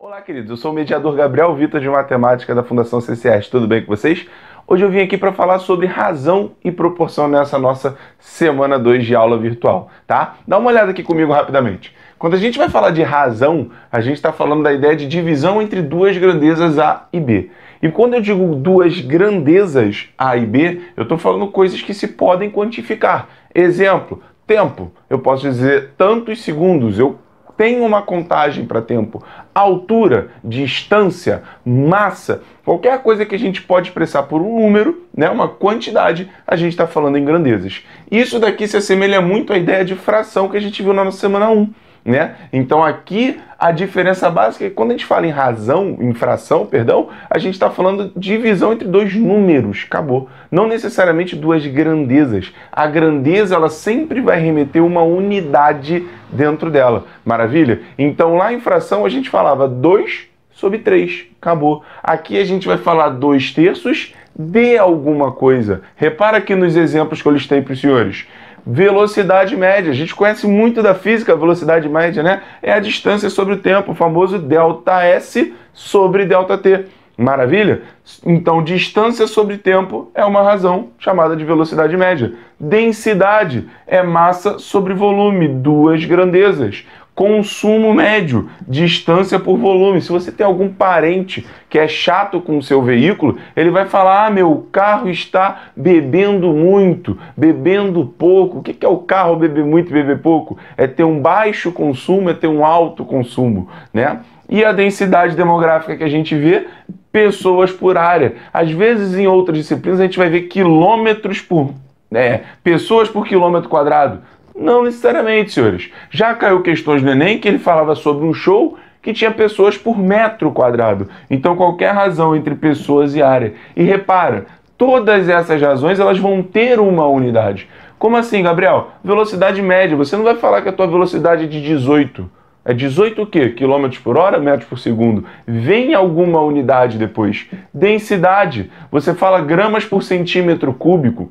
Olá, queridos. Eu sou o mediador Gabriel Vitor de Matemática da Fundação CCS. Tudo bem com vocês? Hoje eu vim aqui para falar sobre razão e proporção nessa nossa semana 2 de aula virtual, tá? Dá uma olhada aqui comigo rapidamente. Quando a gente vai falar de razão, a gente está falando da ideia de divisão entre duas grandezas A e B. E quando eu digo duas grandezas A e B, eu estou falando coisas que se podem quantificar. Exemplo, tempo. Eu posso dizer tantos segundos, eu tem uma contagem para tempo, altura, distância, massa, qualquer coisa que a gente pode expressar por um número, né, uma quantidade, a gente está falando em grandezas. Isso daqui se assemelha muito à ideia de fração que a gente viu na nossa semana 1. Né? Então aqui a diferença básica é que quando a gente fala em razão, infração, perdão, a gente está falando de divisão entre dois números, acabou. Não necessariamente duas grandezas. A grandeza ela sempre vai remeter uma unidade dentro dela. Maravilha? Então lá em fração a gente falava 2 sobre 3, acabou. Aqui a gente vai falar 2 terços de alguma coisa. Repara aqui nos exemplos que eu listei para os senhores velocidade média. A gente conhece muito da física, velocidade média, né? É a distância sobre o tempo, o famoso delta S sobre delta T. Maravilha? Então, distância sobre tempo é uma razão chamada de velocidade média. Densidade é massa sobre volume, duas grandezas consumo médio, distância por volume. Se você tem algum parente que é chato com o seu veículo, ele vai falar: ah, meu carro está bebendo muito, bebendo pouco. O que é o carro beber muito, beber pouco? É ter um baixo consumo, é ter um alto consumo, né? E a densidade demográfica que a gente vê pessoas por área. Às vezes, em outras disciplinas, a gente vai ver quilômetros por é, pessoas por quilômetro quadrado. Não necessariamente, senhores. Já caiu questões no Enem que ele falava sobre um show que tinha pessoas por metro quadrado. Então, qualquer razão entre pessoas e área. E repara, todas essas razões elas vão ter uma unidade. Como assim, Gabriel? Velocidade média. Você não vai falar que a tua velocidade é de 18. É 18 o quê? Quilômetros por hora, metros por segundo. Vem alguma unidade depois. Densidade. Você fala gramas por centímetro cúbico.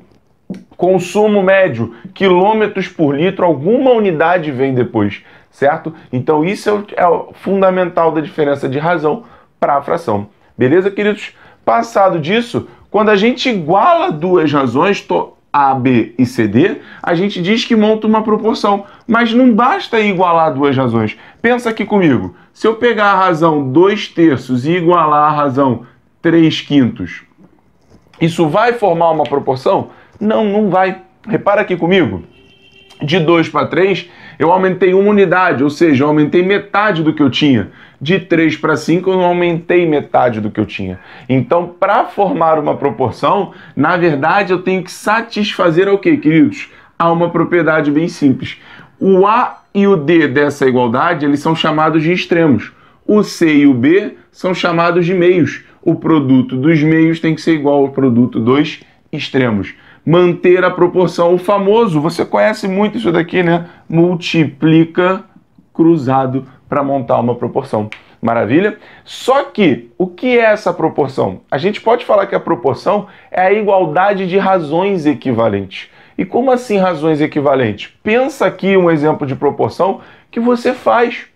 Consumo médio, quilômetros por litro, alguma unidade vem depois, certo? Então isso é o, é o fundamental da diferença de razão para a fração. Beleza, queridos? Passado disso, quando a gente iguala duas razões, A, B e C, D, a gente diz que monta uma proporção. Mas não basta igualar duas razões. Pensa aqui comigo. Se eu pegar a razão 2 terços e igualar a razão 3 quintos, isso vai formar uma proporção? Não, não vai. Repara aqui comigo. De 2 para 3, eu aumentei uma unidade, ou seja, eu aumentei metade do que eu tinha. De 3 para 5, eu não aumentei metade do que eu tinha. Então, para formar uma proporção, na verdade, eu tenho que satisfazer o quê, queridos? A uma propriedade bem simples. O A e o D dessa igualdade, eles são chamados de extremos. O C e o B são chamados de meios. O produto dos meios tem que ser igual ao produto dos extremos manter a proporção. O famoso, você conhece muito isso daqui, né? Multiplica cruzado para montar uma proporção. Maravilha? Só que o que é essa proporção? A gente pode falar que a proporção é a igualdade de razões equivalentes. E como assim razões equivalentes? Pensa aqui um exemplo de proporção que você faz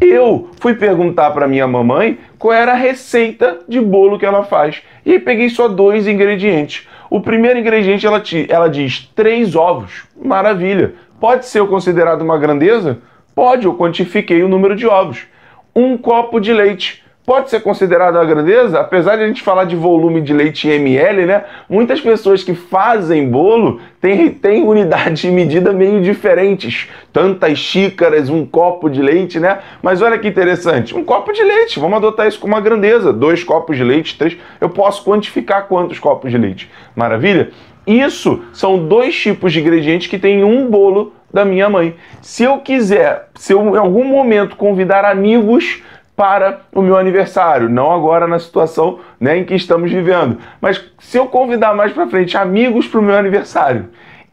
eu fui perguntar para minha mamãe qual era a receita de bolo que ela faz. E peguei só dois ingredientes. O primeiro ingrediente ela, te, ela diz três ovos. Maravilha. Pode ser considerado uma grandeza? Pode, eu quantifiquei o número de ovos. Um copo de leite pode ser considerada a grandeza, apesar de a gente falar de volume de leite em ml, né? Muitas pessoas que fazem bolo têm, têm unidades de medida meio diferentes. Tantas xícaras, um copo de leite, né? Mas olha que interessante, um copo de leite, vamos adotar isso como uma grandeza. Dois copos de leite, três, eu posso quantificar quantos copos de leite. Maravilha? Isso são dois tipos de ingredientes que tem um bolo da minha mãe. Se eu quiser, se eu em algum momento convidar amigos para o meu aniversário. Não agora na situação né, em que estamos vivendo. Mas se eu convidar mais para frente amigos para o meu aniversário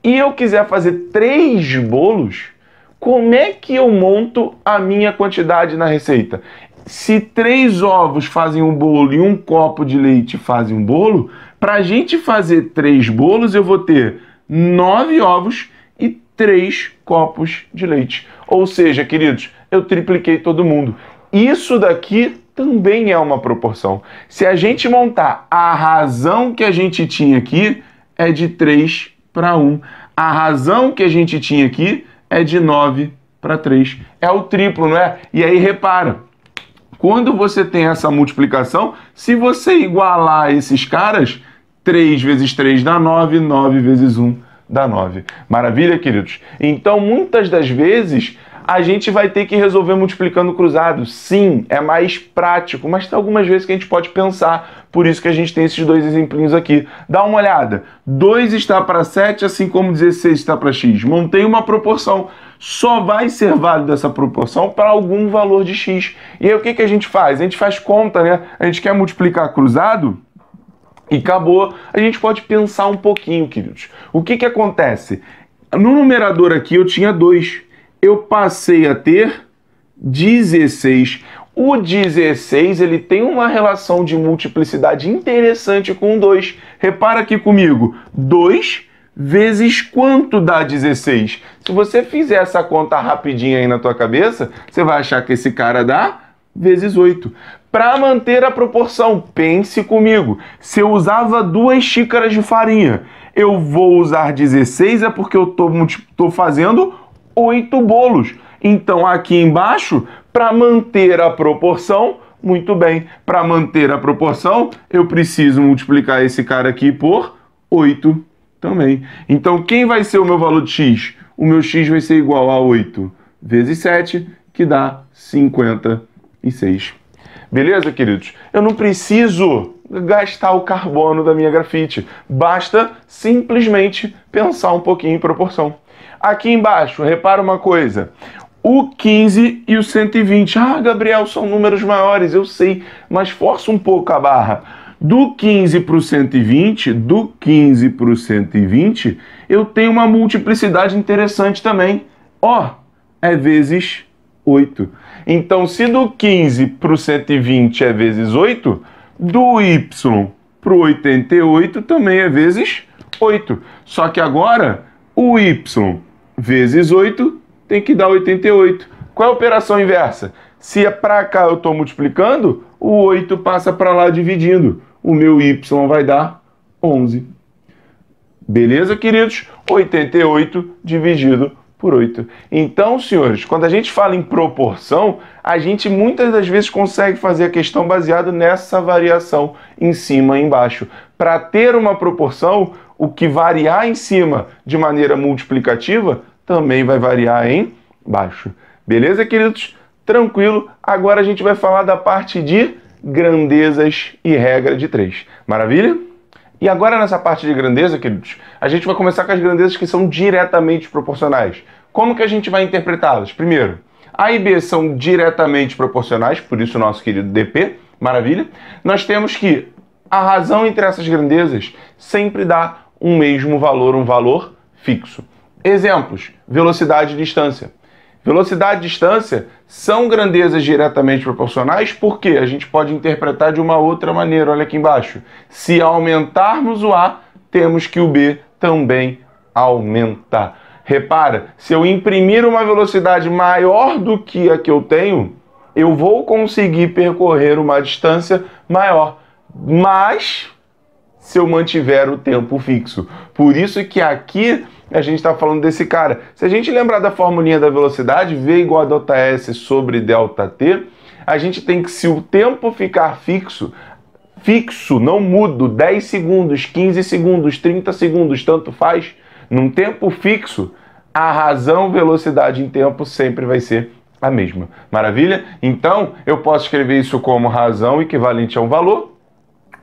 e eu quiser fazer três bolos, como é que eu monto a minha quantidade na receita? Se três ovos fazem um bolo e um copo de leite fazem um bolo, para a gente fazer três bolos eu vou ter nove ovos e três copos de leite. Ou seja, queridos, eu tripliquei todo mundo. Isso daqui também é uma proporção. Se a gente montar a razão que a gente tinha aqui, é de 3 para 1. A razão que a gente tinha aqui é de 9 para 3. É o triplo, não é? E aí repara, quando você tem essa multiplicação, se você igualar esses caras, 3 vezes 3 dá 9, 9 vezes 1 dá 9. Maravilha, queridos? Então, muitas das vezes, a gente vai ter que resolver multiplicando cruzado. Sim, é mais prático, mas tem algumas vezes que a gente pode pensar. Por isso que a gente tem esses dois exemplinhos aqui. Dá uma olhada. 2 está para 7, assim como 16 está para x. Montei uma proporção. Só vai ser válida essa proporção para algum valor de x. E aí o que, que a gente faz? A gente faz conta, né? A gente quer multiplicar cruzado? E acabou. A gente pode pensar um pouquinho, queridos. O que, que acontece? No numerador aqui eu tinha 2 eu passei a ter 16. O 16 ele tem uma relação de multiplicidade interessante com o 2. Repara aqui comigo, 2 vezes quanto dá 16? Se você fizer essa conta rapidinha aí na tua cabeça, você vai achar que esse cara dá vezes 8. Para manter a proporção, pense comigo, se eu usava duas xícaras de farinha, eu vou usar 16 é porque eu estou fazendo oito bolos. Então aqui embaixo, para manter a proporção, muito bem, para manter a proporção, eu preciso multiplicar esse cara aqui por 8 também. Então quem vai ser o meu valor de x? O meu x vai ser igual a 8 vezes 7, que dá 56. Beleza, queridos? Eu não preciso gastar o carbono da minha grafite. Basta simplesmente pensar um pouquinho em proporção. Aqui embaixo, repara uma coisa. O 15 e o 120. Ah, Gabriel, são números maiores, eu sei, mas força um pouco a barra. Do 15 para o 120, do 15 para o 120, eu tenho uma multiplicidade interessante também. Ó, oh, é vezes 8. Então, se do 15 para o 120 é vezes 8, do y para o 88 também é vezes 8. Só que agora o y vezes 8 tem que dar 88. Qual é a operação inversa? Se é para cá eu estou multiplicando, o 8 passa para lá dividindo. O meu y vai dar 11. Beleza, queridos? 88 dividido por 8. Então, senhores, quando a gente fala em proporção, a gente muitas das vezes consegue fazer a questão baseado nessa variação em cima e embaixo. Para ter uma proporção, o que variar em cima de maneira multiplicativa também vai variar em baixo. Beleza, queridos? Tranquilo. Agora a gente vai falar da parte de grandezas e regra de três. Maravilha? E agora nessa parte de grandeza, queridos, a gente vai começar com as grandezas que são diretamente proporcionais. Como que a gente vai interpretá-las? Primeiro, A e B são diretamente proporcionais, por isso o nosso querido DP, maravilha? Nós temos que a razão entre essas grandezas sempre dá um mesmo valor, um valor fixo. Exemplos: velocidade e distância. Velocidade e distância são grandezas diretamente proporcionais porque a gente pode interpretar de uma outra maneira. Olha aqui embaixo. Se aumentarmos o A, temos que o B também aumentar. Repara, se eu imprimir uma velocidade maior do que a que eu tenho, eu vou conseguir percorrer uma distância maior. Mas se eu mantiver o tempo fixo. Por isso que aqui a gente está falando desse cara. Se a gente lembrar da formulinha da velocidade, V igual a ΔS sobre ΔT, a gente tem que, se o tempo ficar fixo, fixo, não mudo, 10 segundos, 15 segundos, 30 segundos, tanto faz, num tempo fixo, a razão velocidade em tempo sempre vai ser a mesma. Maravilha? Então, eu posso escrever isso como razão equivalente a um valor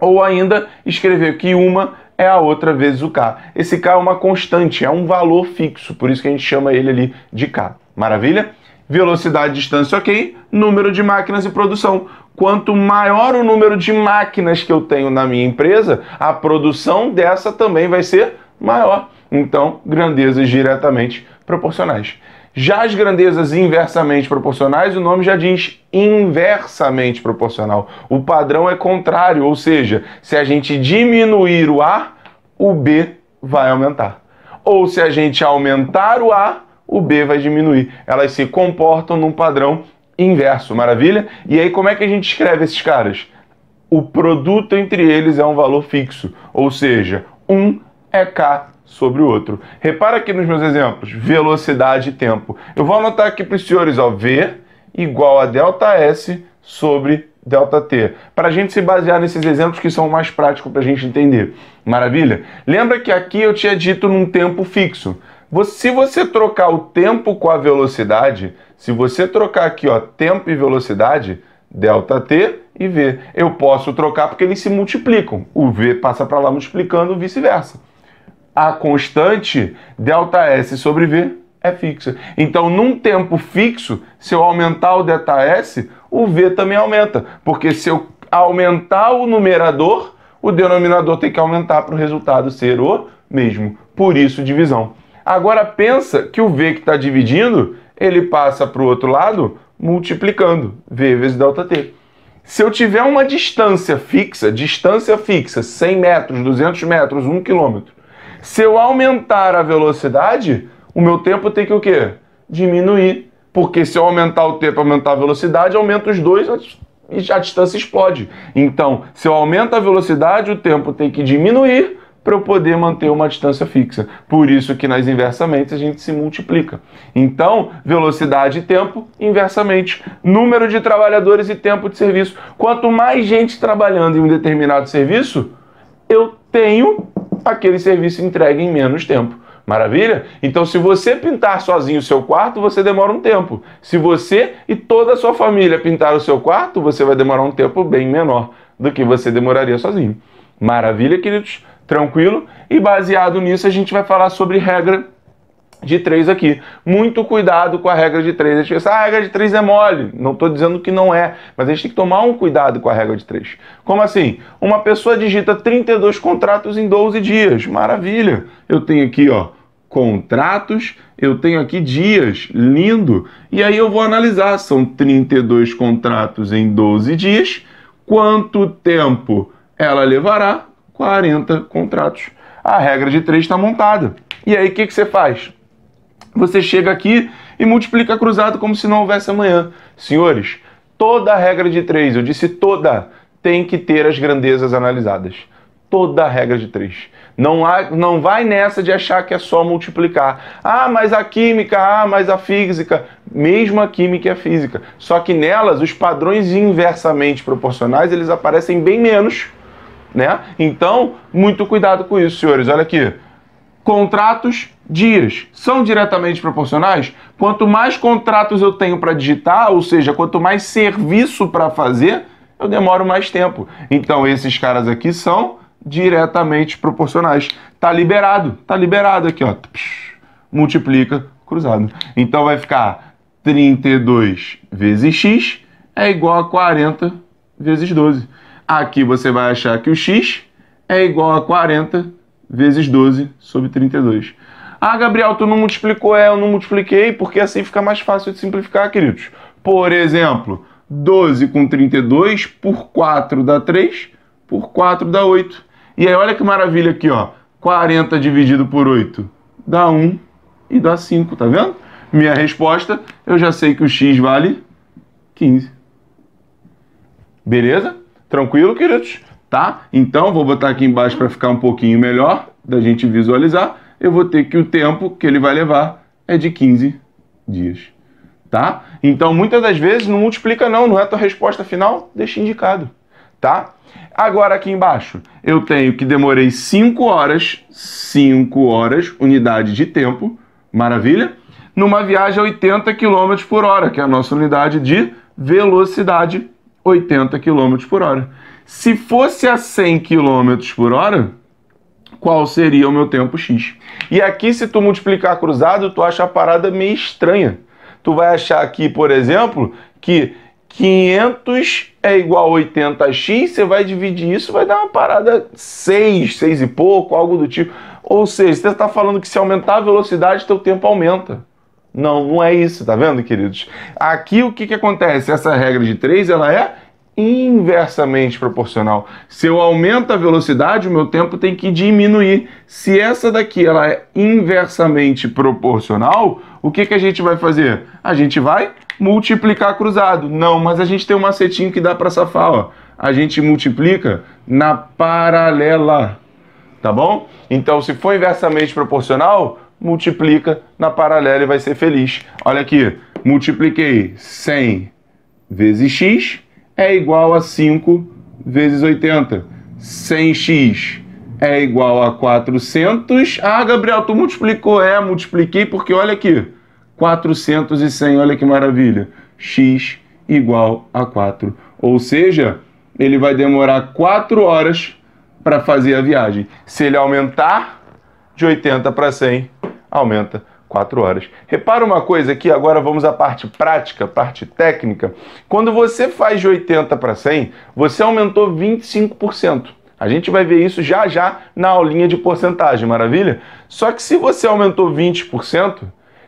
ou ainda escrever que uma é a outra vezes o K. Esse K é uma constante, é um valor fixo, por isso que a gente chama ele ali de K. Maravilha? Velocidade, distância, ok. Número de máquinas e produção. Quanto maior o número de máquinas que eu tenho na minha empresa, a produção dessa também vai ser maior. Então, grandezas diretamente proporcionais. Já as grandezas inversamente proporcionais, o nome já diz inversamente proporcional. O padrão é contrário, ou seja, se a gente diminuir o A, o B vai aumentar. Ou se a gente aumentar o A, o B vai diminuir. Elas se comportam num padrão inverso, maravilha? E aí, como é que a gente escreve esses caras? O produto entre eles é um valor fixo, ou seja, 1 é K sobre o outro. Repara aqui nos meus exemplos, velocidade e tempo. Eu vou anotar aqui para os senhores, ó, V igual a delta S sobre delta T, para a gente se basear nesses exemplos que são mais práticos para a gente entender. Maravilha? Lembra que aqui eu tinha dito num tempo fixo. Se você trocar o tempo com a velocidade, se você trocar aqui ó, tempo e velocidade, delta t e v. Eu posso trocar porque eles se multiplicam. O v passa para lá multiplicando, vice-versa a constante delta s sobre V é fixa. Então, num tempo fixo, se eu aumentar o delta s, o V também aumenta, porque se eu aumentar o numerador, o denominador tem que aumentar para o resultado ser o mesmo. Por isso, divisão. Agora pensa que o V que está dividindo, ele passa para o outro lado multiplicando V vezes delta t. Se eu tiver uma distância fixa, distância fixa, 100 metros, 200 metros, 1 quilômetro, se eu aumentar a velocidade, o meu tempo tem que o quê? Diminuir. Porque se eu aumentar o tempo, aumentar a velocidade, aumenta os dois e a distância explode. Então, se eu aumento a velocidade, o tempo tem que diminuir para eu poder manter uma distância fixa. Por isso que nas inversamente a gente se multiplica. Então, velocidade e tempo inversamente. Número de trabalhadores e tempo de serviço. Quanto mais gente trabalhando em um determinado serviço, eu tenho aquele serviço entregue em menos tempo. Maravilha? Então, se você pintar sozinho o seu quarto, você demora um tempo. Se você e toda a sua família pintar o seu quarto, você vai demorar um tempo bem menor do que você demoraria sozinho. Maravilha, queridos? Tranquilo? E baseado nisso, a gente vai falar sobre regra de 3 aqui. Muito cuidado com a regra de 3. A gente pensa, ah, a regra de 3 é mole. Não estou dizendo que não é, mas a gente tem que tomar um cuidado com a regra de 3. Como assim? Uma pessoa digita 32 contratos em 12 dias. Maravilha! Eu tenho aqui, ó, contratos, eu tenho aqui dias. Lindo! E aí eu vou analisar, são 32 contratos em 12 dias. Quanto tempo ela levará? 40 contratos. A regra de 3 está montada. E aí, o que, que você faz? Você chega aqui e multiplica cruzado como se não houvesse amanhã. Senhores, toda a regra de três, eu disse toda, tem que ter as grandezas analisadas. Toda a regra de três. Não, há, não vai nessa de achar que é só multiplicar. Ah, mas a química, ah, mas a física. Mesmo a química e a física. Só que nelas, os padrões inversamente proporcionais, eles aparecem bem menos. Né? Então, muito cuidado com isso, senhores. Olha aqui contratos dias são diretamente proporcionais? Quanto mais contratos eu tenho para digitar, ou seja, quanto mais serviço para fazer, eu demoro mais tempo. Então esses caras aqui são diretamente proporcionais. Tá liberado, tá liberado aqui, ó. Multiplica cruzado. Então vai ficar 32 vezes x é igual a 40 vezes 12. Aqui você vai achar que o x é igual a 40 vezes 12 sobre 32. Ah, Gabriel, tu não multiplicou? É, eu não multipliquei, porque assim fica mais fácil de simplificar, queridos. Por exemplo, 12 com 32 por 4 dá 3, por 4 dá 8. E aí, olha que maravilha aqui, ó. 40 dividido por 8 dá 1 e dá 5, tá vendo? Minha resposta, eu já sei que o x vale 15. Beleza? Tranquilo, queridos? tá? Então, vou botar aqui embaixo para ficar um pouquinho melhor da gente visualizar. Eu vou ter que o tempo que ele vai levar é de 15 dias, tá? Então, muitas das vezes não multiplica não, não é a tua resposta final, deixa indicado, tá? Agora aqui embaixo, eu tenho que demorei 5 horas, 5 horas, unidade de tempo, maravilha? Numa viagem a 80 km por hora, que é a nossa unidade de velocidade, 80 km por hora. Se fosse a 100 km por hora, qual seria o meu tempo x? E aqui, se tu multiplicar cruzado, tu acha a parada meio estranha. Tu vai achar aqui, por exemplo, que 500 é igual a 80x, você vai dividir isso, vai dar uma parada 6, 6 e pouco, algo do tipo. Ou seja, você está falando que se aumentar a velocidade, teu tempo aumenta. Não, não é isso, tá vendo, queridos? Aqui o que, que acontece? Essa regra de 3 ela é inversamente proporcional. Se eu aumento a velocidade, o meu tempo tem que diminuir. Se essa daqui ela é inversamente proporcional, o que, que a gente vai fazer? A gente vai multiplicar cruzado. Não, mas a gente tem um macetinho que dá para safar. Ó. A gente multiplica na paralela, tá bom? Então, se for inversamente proporcional, multiplica na paralela e vai ser feliz. Olha aqui, multipliquei 100 vezes x é igual a 5 vezes 80. 100x é igual a 400. Ah, Gabriel, tu multiplicou? É, multipliquei, porque olha aqui. 400 e 100, olha que maravilha. x igual a 4. Ou seja, ele vai demorar 4 horas para fazer a viagem. Se ele aumentar de 80 para 100, aumenta quatro horas. Repara uma coisa aqui, agora vamos à parte prática, parte técnica. Quando você faz de 80 para 100, você aumentou 25%. A gente vai ver isso já já na aulinha de porcentagem, maravilha? Só que se você aumentou 20%,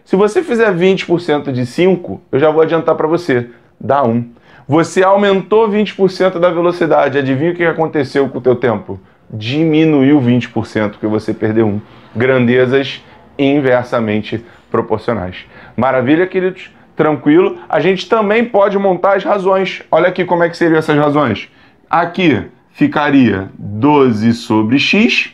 se você fizer 20% de 5, eu já vou adiantar para você, dá 1. Você aumentou 20% da velocidade, adivinha o que aconteceu com o teu tempo? Diminuiu 20%, porque você perdeu 1. Grandezas inversamente proporcionais. Maravilha, queridos? Tranquilo? A gente também pode montar as razões. Olha aqui como é que seriam essas razões. Aqui ficaria 12 sobre x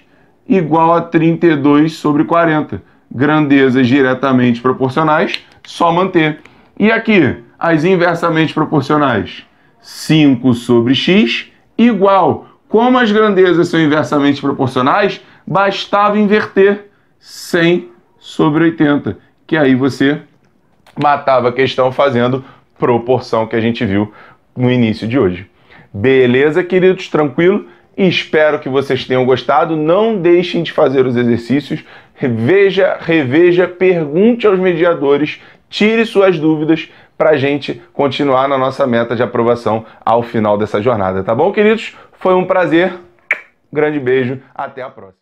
igual a 32 sobre 40. Grandezas diretamente proporcionais, só manter. E aqui, as inversamente proporcionais. 5 sobre x igual. Como as grandezas são inversamente proporcionais, bastava inverter 100 sobre 80, que aí você matava a questão fazendo proporção que a gente viu no início de hoje. Beleza, queridos? Tranquilo? Espero que vocês tenham gostado. Não deixem de fazer os exercícios. Veja, reveja, pergunte aos mediadores, tire suas dúvidas para a gente continuar na nossa meta de aprovação ao final dessa jornada, tá bom, queridos? Foi um prazer. Grande beijo. Até a próxima.